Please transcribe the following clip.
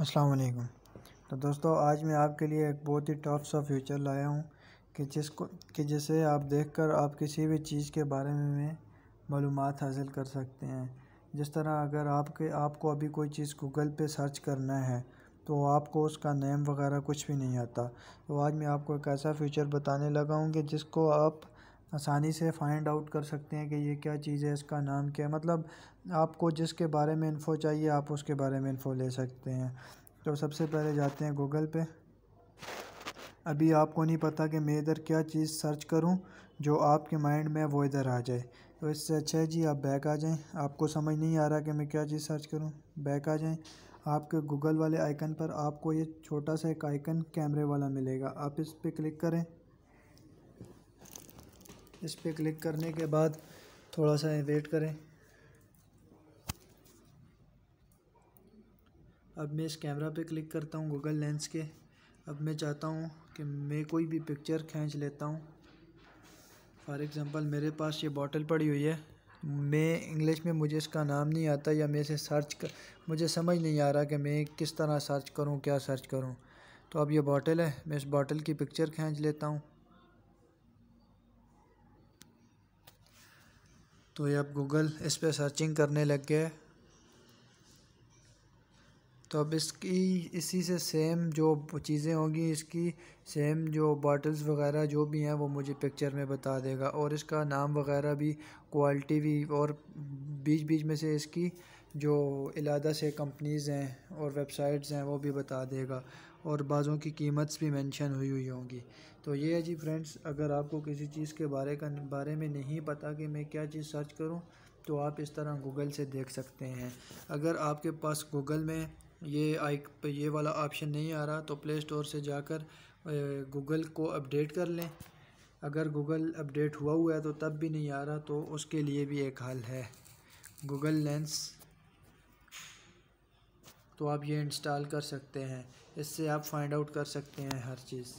असलकम तो दोस्तों आज मैं आपके लिए एक बहुत ही टॉप सा फ्यूचर लाया हूँ कि जिसको कि जिसे आप देखकर आप किसी भी चीज़ के बारे में, में मालूम हासिल कर सकते हैं जिस तरह अगर आपके आपको अभी कोई चीज़ गूगल पे सर्च करना है तो आपको उसका नेम वगैरह कुछ भी नहीं आता तो आज मैं आपको एक ऐसा फ्यूचर बताने लगा हूँ कि जिसको आप आसानी से फाइंड आउट कर सकते हैं कि ये क्या चीज़ है इसका नाम क्या है मतलब आपको जिसके बारे में इन्फ़ो चाहिए आप उसके बारे में इन्फ़ो ले सकते हैं तो सबसे पहले जाते हैं गूगल पे अभी आपको नहीं पता कि मैं इधर क्या चीज़ सर्च करूं जो आपके माइंड में वो इधर आ जाए तो इससे अच्छा है जी आप बैक आ जाएँ आपको समझ नहीं आ रहा कि मैं क्या चीज़ सर्च करूँ बैक आ जाएँ आपके गूगल वाले आइकन पर आपको ये छोटा सा एक आइकन कैमरे वाला मिलेगा आप इस पर क्लिक करें इस पर क्लिक करने के बाद थोड़ा सा वेट करें अब मैं इस कैमरा पे क्लिक करता हूँ गूगल लेंस के अब मैं चाहता हूँ कि मैं कोई भी पिक्चर खींच लेता हूँ फॉर एग्ज़ाम्पल मेरे पास ये बॉटल पड़ी हुई है मैं इंग्लिश में मुझे इसका नाम नहीं आता या मैं इसे सर्च कर मुझे समझ नहीं आ रहा कि मैं किस तरह सर्च करूँ क्या सर्च करूँ तो अब ये बॉटल है मैं इस बॉटल की पिक्चर खींच लेता हूँ तो ये आप गूगल इस पर सर्चिंग करने लग गए तो अब इसकी इसी से सेम जो चीज़ें होंगी इसकी सेम जो बॉटल्स वगैरह जो भी हैं वो मुझे पिक्चर में बता देगा और इसका नाम वगैरह भी क्वालिटी भी और बीच बीच में से इसकी जो इलादा से कंपनीज़ हैं और वेबसाइट्स हैं वो भी बता देगा और बाज़ों की कीमत भी मेंशन हुई हुई होंगी तो ये है जी फ्रेंड्स अगर आपको किसी चीज़ के बारे का बारे में नहीं पता कि मैं क्या चीज़ सर्च करूँ तो आप इस तरह गूगल से देख सकते हैं अगर आपके पास गूगल में ये आई ये वाला ऑप्शन नहीं आ रहा तो प्ले स्टोर से जाकर गूगल को अपडेट कर लें अगर गूगल अपडेट हुआ हुआ है तो तब भी नहीं आ रहा तो उसके लिए भी एक हल है गूगल लेंस तो आप ये इंस्टॉल कर सकते हैं इससे आप फाइंड आउट कर सकते हैं हर चीज़